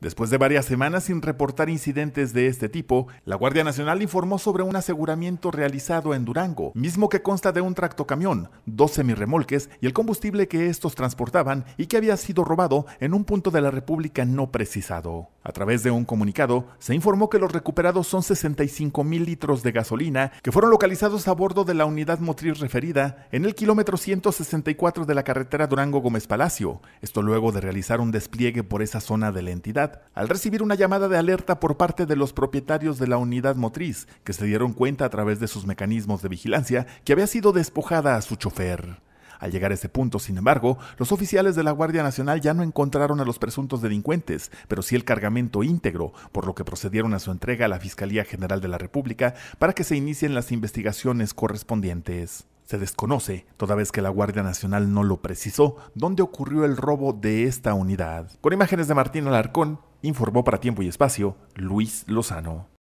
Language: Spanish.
Después de varias semanas sin reportar incidentes de este tipo, la Guardia Nacional informó sobre un aseguramiento realizado en Durango, mismo que consta de un tractocamión, dos semirremolques y el combustible que estos transportaban y que había sido robado en un punto de la República no precisado. A través de un comunicado, se informó que los recuperados son 65 mil litros de gasolina que fueron localizados a bordo de la unidad motriz referida en el kilómetro 164 de la carretera Durango Gómez Palacio, esto luego de realizar un despliegue por esa zona de la entidad, al recibir una llamada de alerta por parte de los propietarios de la unidad motriz, que se dieron cuenta a través de sus mecanismos de vigilancia que había sido despojada a su chofer. Al llegar a ese punto, sin embargo, los oficiales de la Guardia Nacional ya no encontraron a los presuntos delincuentes, pero sí el cargamento íntegro, por lo que procedieron a su entrega a la Fiscalía General de la República para que se inicien las investigaciones correspondientes. Se desconoce, toda vez que la Guardia Nacional no lo precisó, dónde ocurrió el robo de esta unidad. Con imágenes de Martín Alarcón, informó para Tiempo y Espacio Luis Lozano.